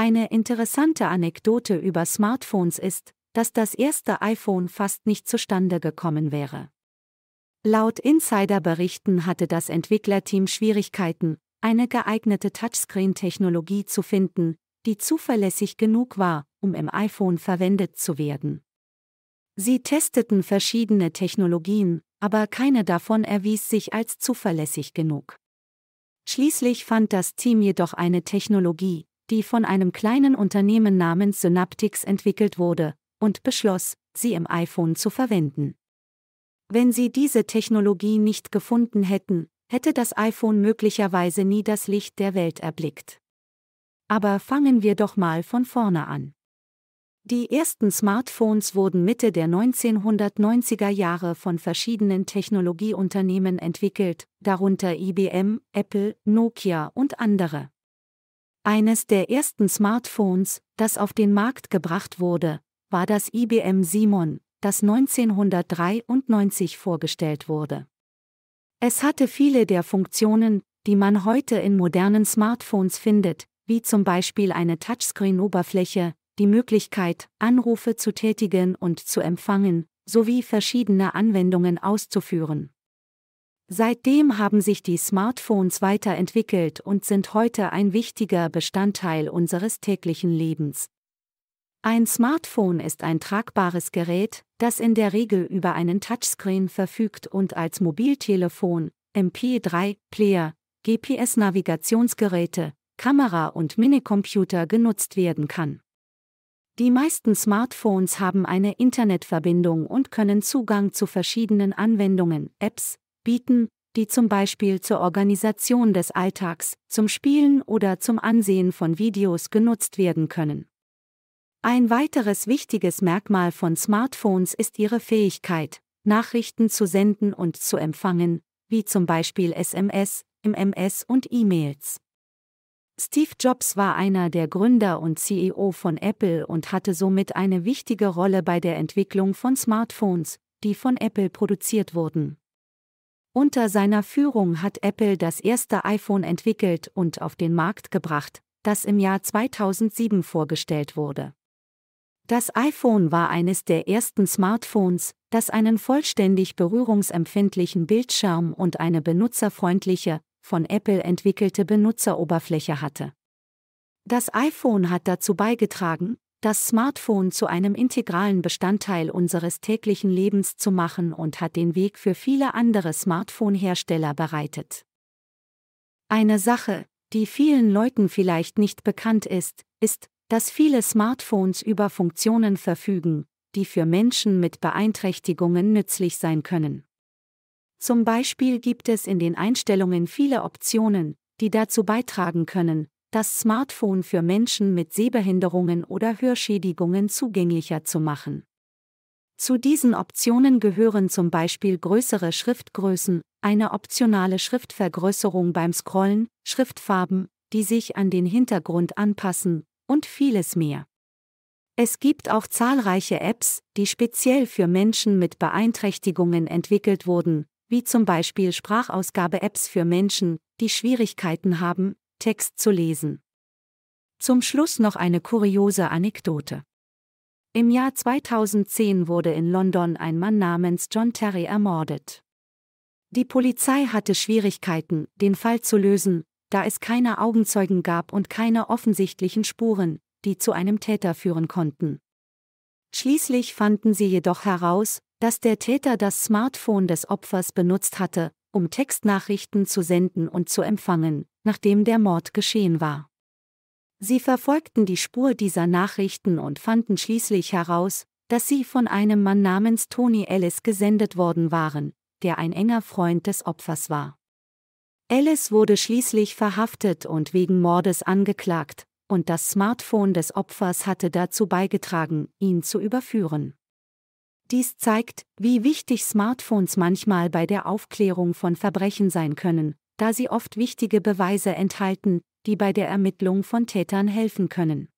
Eine interessante Anekdote über Smartphones ist, dass das erste iPhone fast nicht zustande gekommen wäre. Laut Insiderberichten hatte das Entwicklerteam Schwierigkeiten, eine geeignete Touchscreen-Technologie zu finden, die zuverlässig genug war, um im iPhone verwendet zu werden. Sie testeten verschiedene Technologien, aber keine davon erwies sich als zuverlässig genug. Schließlich fand das Team jedoch eine Technologie, die von einem kleinen Unternehmen namens Synaptics entwickelt wurde, und beschloss, sie im iPhone zu verwenden. Wenn sie diese Technologie nicht gefunden hätten, hätte das iPhone möglicherweise nie das Licht der Welt erblickt. Aber fangen wir doch mal von vorne an. Die ersten Smartphones wurden Mitte der 1990er Jahre von verschiedenen Technologieunternehmen entwickelt, darunter IBM, Apple, Nokia und andere. Eines der ersten Smartphones, das auf den Markt gebracht wurde, war das IBM Simon, das 1993 vorgestellt wurde. Es hatte viele der Funktionen, die man heute in modernen Smartphones findet, wie zum Beispiel eine Touchscreen-Oberfläche, die Möglichkeit, Anrufe zu tätigen und zu empfangen, sowie verschiedene Anwendungen auszuführen. Seitdem haben sich die Smartphones weiterentwickelt und sind heute ein wichtiger Bestandteil unseres täglichen Lebens. Ein Smartphone ist ein tragbares Gerät, das in der Regel über einen Touchscreen verfügt und als Mobiltelefon, MP3-Player, GPS-Navigationsgeräte, Kamera und Minicomputer genutzt werden kann. Die meisten Smartphones haben eine Internetverbindung und können Zugang zu verschiedenen Anwendungen, Apps, bieten, die zum Beispiel zur Organisation des Alltags, zum Spielen oder zum Ansehen von Videos genutzt werden können. Ein weiteres wichtiges Merkmal von Smartphones ist ihre Fähigkeit, Nachrichten zu senden und zu empfangen, wie zum Beispiel SMS, MMS und E-Mails. Steve Jobs war einer der Gründer und CEO von Apple und hatte somit eine wichtige Rolle bei der Entwicklung von Smartphones, die von Apple produziert wurden. Unter seiner Führung hat Apple das erste iPhone entwickelt und auf den Markt gebracht, das im Jahr 2007 vorgestellt wurde. Das iPhone war eines der ersten Smartphones, das einen vollständig berührungsempfindlichen Bildschirm und eine benutzerfreundliche, von Apple entwickelte Benutzeroberfläche hatte. Das iPhone hat dazu beigetragen, das Smartphone zu einem integralen Bestandteil unseres täglichen Lebens zu machen und hat den Weg für viele andere Smartphone-Hersteller bereitet. Eine Sache, die vielen Leuten vielleicht nicht bekannt ist, ist, dass viele Smartphones über Funktionen verfügen, die für Menschen mit Beeinträchtigungen nützlich sein können. Zum Beispiel gibt es in den Einstellungen viele Optionen, die dazu beitragen können, das Smartphone für Menschen mit Sehbehinderungen oder Hörschädigungen zugänglicher zu machen. Zu diesen Optionen gehören zum Beispiel größere Schriftgrößen, eine optionale Schriftvergrößerung beim Scrollen, Schriftfarben, die sich an den Hintergrund anpassen, und vieles mehr. Es gibt auch zahlreiche Apps, die speziell für Menschen mit Beeinträchtigungen entwickelt wurden, wie zum Beispiel Sprachausgabe-Apps für Menschen, die Schwierigkeiten haben, Text zu lesen. Zum Schluss noch eine kuriose Anekdote. Im Jahr 2010 wurde in London ein Mann namens John Terry ermordet. Die Polizei hatte Schwierigkeiten, den Fall zu lösen, da es keine Augenzeugen gab und keine offensichtlichen Spuren, die zu einem Täter führen konnten. Schließlich fanden sie jedoch heraus, dass der Täter das Smartphone des Opfers benutzt hatte, um Textnachrichten zu senden und zu empfangen, nachdem der Mord geschehen war. Sie verfolgten die Spur dieser Nachrichten und fanden schließlich heraus, dass sie von einem Mann namens Tony Ellis gesendet worden waren, der ein enger Freund des Opfers war. Ellis wurde schließlich verhaftet und wegen Mordes angeklagt, und das Smartphone des Opfers hatte dazu beigetragen, ihn zu überführen. Dies zeigt, wie wichtig Smartphones manchmal bei der Aufklärung von Verbrechen sein können, da sie oft wichtige Beweise enthalten, die bei der Ermittlung von Tätern helfen können.